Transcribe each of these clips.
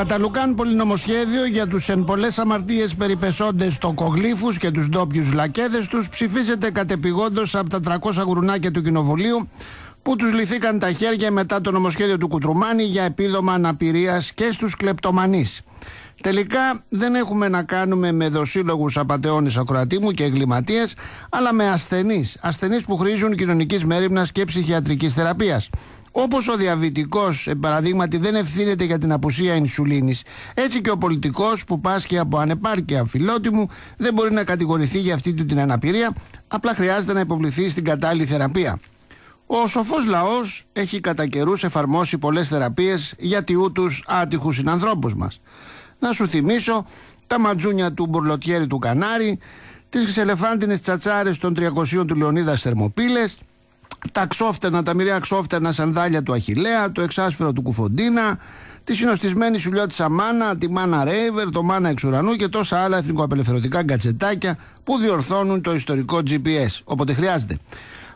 Καταλουκάν πολυνομοσχέδιο για τους εν πολλές αμαρτίες περιπεσόντες τοκογλήφους και τους ντόπιους λακέδες τους ψηφίζεται κατεπηγόντως από τα 300 γουρουνάκια του Κοινοβουλίου που τους λυθήκαν τα χέρια μετά το νομοσχέδιο του Κουτρουμάνη για επίδομα αναπηρίας και στους κλεπτομανείς. Τελικά δεν έχουμε να κάνουμε με δοσύλλογους απαταιώνες ακροατήμου και εγκληματίες, αλλά με ασθενείς, ασθενείς που χρήζουν κοινωνικής μέρημνας και ψυχιατρικής θεραπείας. Όπως ο διαβητικός, παραδείγματι, δεν ευθύνεται για την απουσία ενσουλίνη, έτσι και ο πολιτικός που πάσχει από ανεπάρκεια φιλότιμου δεν μπορεί να κατηγορηθεί για αυτή την αναπηρία, απλά χρειάζεται να υποβληθεί στην κατάλληλη θεραπεία. Ο σοφός λαός έχει κατά καιρούς εφαρμόσει πολλές θεραπείες για τιού άτυχου συνανθρώπου μας. Να σου θυμίσω τα ματζούνια του Μπουρλοτιέρη του Κανάρι, τις ξελεφάντινες τσατσάρες των 300 του Λεωνίδας Θερμοπύλες, τα ξόφτενα, τα μοιραία ξόφτενα σανδάλια του Αχιλέα, το εξάσφαιρο του Κουφοντίνα, τη συνοστισμένη σουλιά της Αμάνα, τη Μάνα Ρέιβερ, το Μάνα Εξουρανού και τόσα άλλα εθνικοαπελευθερωτικά γκατσετάκια που διορθώνουν το ιστορικό GPS. Όποτε χρειάζεται.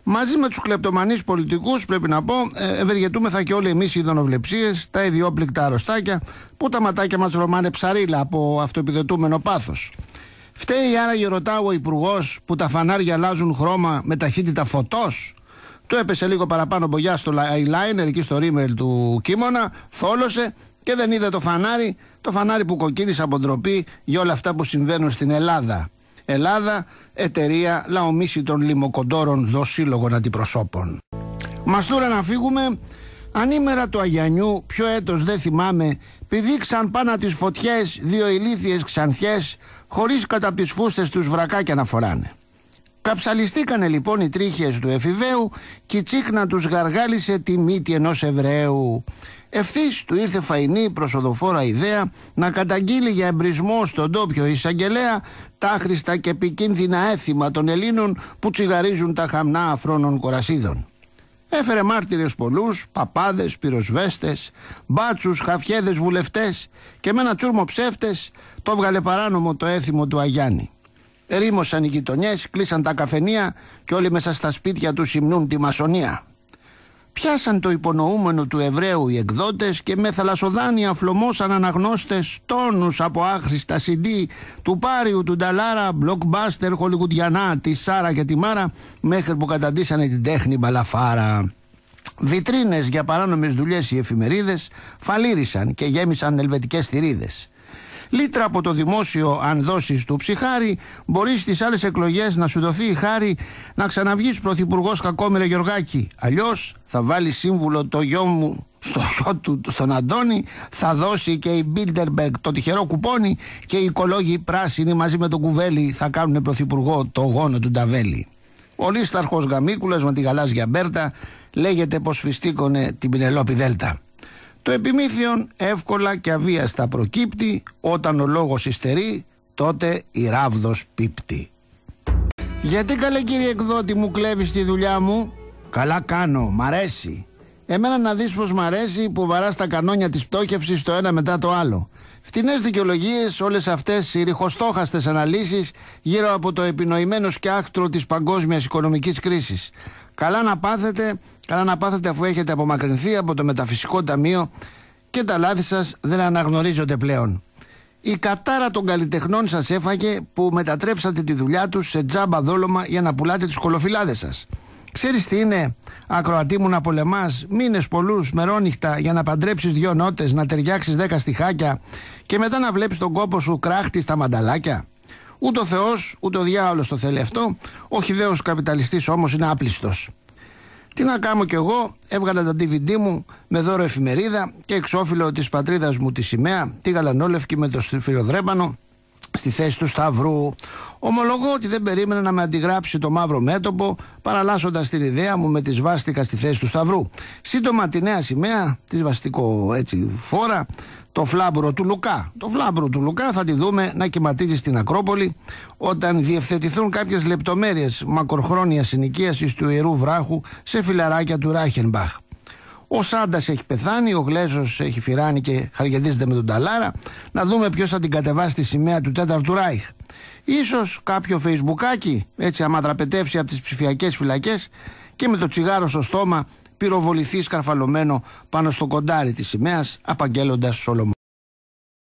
Μαζί με τους κλεπτομανείς πολιτικούς, πρέπει να πω, ε, ευεργετούμεθα και όλοι εμείς οι ειδονοβλεψίες, τα ιδιόπληκτα αρρωστάκια, που τα ματάκια μας βρωμάνε ψαρίλα από αυτοεπιδετούμενο πάθος. Φταίει άραγε, ρωτάω ο Υπουργός, που τα φανάρια αλλάζουν χρώμα με ταχύτητα φωτός. Του έπεσε λίγο παραπάνω μπογιά στο eyeliner εκεί στο ρίμελ του κίμωνα, θόλωσε και δεν είδε το φανάρι, το φανάρι που κοκκίνησε από ντροπή για όλα αυτά που συμβαίνουν στην Ελλάδα. Ελλάδα, εταιρεία λαομίση των λιμοκοντόρων δοσύλλογων αντιπροσώπων. Μας τώρα να φύγουμε. Ανήμερα του Αγιανιού, ποιο έτος δεν θυμάμαι, πηδήξαν πάνω τις φωτιές δύο ηλίθιες ξανθιές, χωρίς κατά τις φούστες τους βρακάκια να φοράνε. Καψαλιστήκανε λοιπόν οι τρίχες του εφηβαίου και η τσίχνα τους γαργάλισε τη μύτη ενός Εβραίου. Ευθύς του ήρθε φαϊνή προσοδοφόρα ιδέα να καταγγείλει για εμπρισμό στον τόπιο εισαγγελέα τα άχρηστα και επικίνδυνα έθιμα των Ελλήνων που τσιγαρίζουν τα χαμνά αφρόνων κορασίδων. Έφερε μάρτυρες πολλούς, παπάδες, πυροσβέστες, μπάτσους, χαφιέδες, βουλευτές και με ένα τσούρμο ψεύτες το βγάλε παράνομο το έθιμο του Αγιάννη ρήμωσαν οι γειτονιές, κλείσαν τα καφενεία και όλοι μέσα στα σπίτια τους υμνούν τη μασονία. Πιάσαν το υπονοούμενο του Εβραίου οι εκδότες και με θαλασσοδάνεια φλωμώσαν αναγνώστες τόνους από άχρηστα CD του Πάριου, του Νταλάρα, blockbuster, χολιγουδιανά, τη Σάρα και τη Μάρα, μέχρι που καταντήσανε την τέχνη μπαλαφάρα. Βιτρίνες για παράνομες δουλειές οι εφημερίδες φαλήρισαν και γέμισαν ελβετικές θηρίδες λίτρα από το δημόσιο αν δώσεις του ψυχάρι, μπορείς στις άλλες εκλογές να σου δοθεί η χάρη να ξαναβγείς πρωθυπουργός κακόμερε Γεωργάκη. Αλλιώς θα βάλεις σύμβουλο το γιο μου στο γιο του, στον Αντώνη, θα δώσει και η Μπίλτερμπεργκ το τυχερό κουπόνι και οι οικολόγοι πράσινοι μαζί με τον Κουβέλη θα κάνουν πρωθυπουργό το γόνο του Νταβέλη. Ο λίσταρχος Γαμίκουλας με τη γαλάζια Μπέρτα λέγεται πως φυστήκωνε την Πινελόπη Δέλτα. Το επιμήθειον εύκολα και αβίαστα προκύπτει, όταν ο λόγος ιστερεί, τότε η ράβδος πίπτει. Γιατί καλέ κύριε εκδότη μου κλέβεις τη δουλειά μου, καλά κάνω, μ' αρέσει. Εμένα να δεις πως μ' αρέσει που βαράς τα κανόνια της πτώχευσης το ένα μετά το άλλο. Φτηνές δικαιολογίες, όλες αυτές οι ριχοστόχαστες αναλύσεις γύρω από το επινοημένο σκιάχτρο της παγκόσμιας οικονομικής κρίσης. Καλά να πάθετε, καλά να πάθετε αφού έχετε απομακρυνθεί από το μεταφυσικό ταμείο και τα λάθη σας δεν αναγνωρίζονται πλέον. Η κατάρα των καλλιτεχνών σας έφαγε που μετατρέψατε τη δουλειά τους σε τζάμπα δόλωμα για να πουλάτε τις κολοφυλάδες σας. Ξέρεις τι είναι, ακροατή μου να πολεμάς μήνες πολλούς μερόνυχτα για να παντρέψεις δύο νότες, να ταιριάξεις δέκα στιχάκια και μετά να βλέπεις τον κόπο σου κράχτη στα μανταλάκια. Ούτε ο Θεός, ούτε ο διάολος το θέλει αυτό. Ο χιδαίο καπιταλιστής όμως είναι άπλιστος. Τι να κάνω κι εγώ, έβγαλα τα DVD μου με δώρο εφημερίδα και εξώφυλλο της πατρίδας μου τη σημαία, τη γαλανόλευκη με το σφυροδρέμπανο, στη θέση του Σταυρού. Ομολογώ ότι δεν περίμενα να με αντιγράψει το μαύρο μέτωπο, παραλλάσσοντας την ιδέα μου με τη σβάστηκα στη θέση του Σταυρού. Σύντομα τη νέα σημαία, τη σβαστικό έτσι φόρα, το φλάμπουρο του Λουκά. Το φλάμπουρο του Λουκά θα τη δούμε να κυματίζει στην Ακρόπολη όταν διευθετηθούν κάποιες λεπτομέρειες μακροχρόνιας συνοικίασης του ιερού βράχου σε φιλαράκια του Ράχενμπαχ. Ο Σάντας έχει πεθάνει, ο Γλέζος έχει φυράνει και χαργεδίζεται με τον Ταλάρα. Να δούμε ποιος θα την κατεβάσει τη σημαία του Τέταρτου Ράιχ. Ίσως κάποιο facebookάκι έτσι αμαδραπετεύσει από τις ψηφιακές φυλακές και με το τσιγάρο στο στόμα πυροβοληθεί σκαρφαλωμένο πάνω στο κοντάρι της σημαίας απαγγέλλοντας Σολομό.